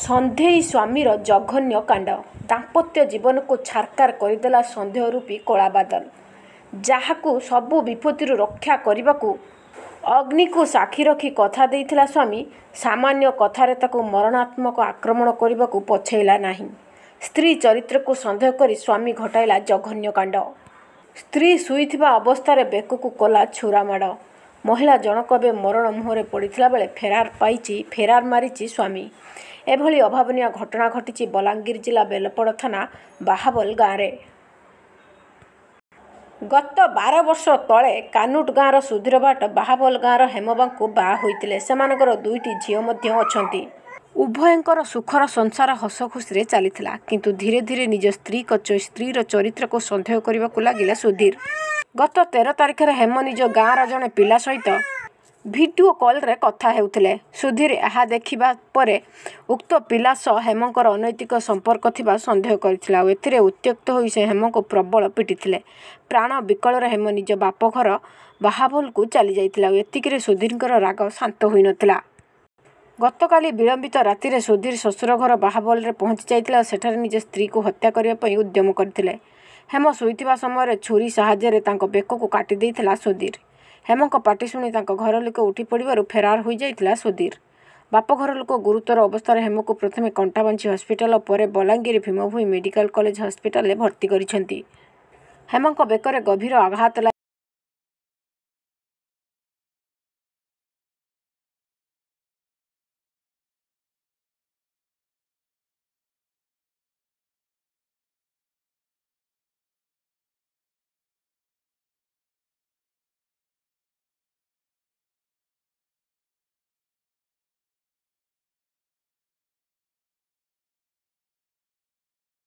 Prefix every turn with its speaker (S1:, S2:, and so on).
S1: ସନ୍ଦେହୀ ସ୍ୱାମୀର ଜଘନ୍ୟ କାଣ୍ଡ ଦାମ୍ପତ୍ୟ ଜୀବନକୁ ଛାରକାର କରିଦେଲା ସନ୍ଦେହ ରୂପୀ କଳାବାଦଲ ଯାହାକୁ ସବୁ ବିପତ୍ତିରୁ ରକ୍ଷା କରିବାକୁ ଅଗ୍ନିକୁ ସାକ୍ଷୀ ରଖି କଥା ଦେଇଥିଲା ସ୍ୱାମୀ ସାମାନ୍ୟ କଥାରେ ତାକୁ ମରଣାତ୍ମକ ଆକ୍ରମଣ କରିବାକୁ ପଛେଇଲା ନାହିଁ ସ୍ତ୍ରୀ ଚରିତ୍ରକୁ ସନ୍ଦେହ କରି ସ୍ୱାମୀ ଘଟାଇଲା ଜଘନ୍ୟ କାଣ୍ଡ ସ୍ତ୍ରୀ ଶୋଇଥିବା ଅବସ୍ଥାରେ ବେକକୁ କଲା ଛୁରା ମାଡ଼ ମହିଳା ଜଣକ ଏବେ ମରଣ ମୁହଁରେ ପଡ଼ିଥିଲା ବେଳେ ଫେରାର ପାଇଛି ଫେରାର ମାରିଛି ସ୍ୱାମୀ ଏଭଳି ଅଭାବନୀୟ ଘଟଣା ଘଟିଛି ବଲାଙ୍ଗୀର ଜିଲ୍ଲା ବେଲପଡ଼ ଥାନା ବାହାବଲ ଗାଁରେ ଗତ ବାର ବର୍ଷ ତଳେ କାନୁଟ ଗାଁର ସୁଧୀର ବାଟ ବାହାବଲ ଗାଁର ହେମବାଙ୍କୁ ବା ହୋଇଥିଲେ ସେମାନଙ୍କର ଦୁଇଟି ଝିଅ ମଧ୍ୟ ଅଛନ୍ତି ଉଭୟଙ୍କର ସୁଖର ସଂସାର ହସଖୁସିରେ ଚାଲିଥିଲା କିନ୍ତୁ ଧୀରେ ଧୀରେ ନିଜ ସ୍ତ୍ରୀ ସ୍ତ୍ରୀର ଚରିତ୍ରକୁ ସନ୍ଦେହ କରିବାକୁ ଲାଗିଲା ସୁଧୀର ଗତ ତେର ତାରିଖରେ ହେମ ନିଜ ଗାଁର ଜଣେ ପିଲା ସହିତ ଭିଡ଼ିଓ କଲ୍ରେ କଥା ହେଉଥିଲେ ସୁଧୀର ଏହା ଦେଖିବା ପରେ ଉକ୍ତ ପିଲା ସହ ହେମଙ୍କର ଅନୈତିକ ସମ୍ପର୍କ ଥିବା ସନ୍ଦେହ କରିଥିଲା ଆଉ ଏଥିରେ ଉତ୍ତ୍ୟକ୍ତ ହୋଇ ସେ ହେମଙ୍କୁ ପ୍ରବଳ ପିଟିଥିଲେ ପ୍ରାଣ ବିକଳରେ ହେମ ନିଜ ବାପ ଘର ବାହାବଲକୁ ଚାଲିଯାଇଥିଲା ଆଉ ଏତିକିରେ ସୁଧୀରଙ୍କର ରାଗ ଶାନ୍ତ ହୋଇନଥିଲା ଗତକାଲି ବିଳମ୍ବିତ ରାତିରେ ସୁଧୀର ଶ୍ୱଶୁର ଘର ବାହାବଲରେ ପହଞ୍ଚି ଯାଇଥିଲା ଆଉ ସେଠାରେ ନିଜ ସ୍ତ୍ରୀକୁ ହତ୍ୟା କରିବା ପାଇଁ ଉଦ୍ୟମ କରିଥିଲେ ହେମ ଶୋଇଥିବା ସମୟରେ ଛୁରୀ ସାହାଯ୍ୟରେ ତାଙ୍କ ବେକକୁ କାଟି ଦେଇଥିଲା ସୁଧୀର ହେମଙ୍କ ପାଟି ଶୁଣି ତାଙ୍କ ଘର ଲୋକ ଉଠି ପଡ଼ିବାରୁ ଫେରାର ହୋଇଯାଇଥିଲା ସୁଧୀର ବାପ ଘର ଲୋକ ଗୁରୁତର ଅବସ୍ଥାରେ ହେମକୁ ପ୍ରଥମେ କଣ୍ଟାବାଞ୍ଚି ହସ୍ପିଟାଲ ଓ ପରେ ବଲାଙ୍ଗୀର ଭୀମଭୋଇ ମେଡିକାଲ କଲେଜ ହସ୍ପିଟାଲରେ ଭର୍ତ୍ତି କରିଛନ୍ତି ହେମଙ୍କ ବେକରେ ଗଭୀର ଆଘାତ ଲାଗି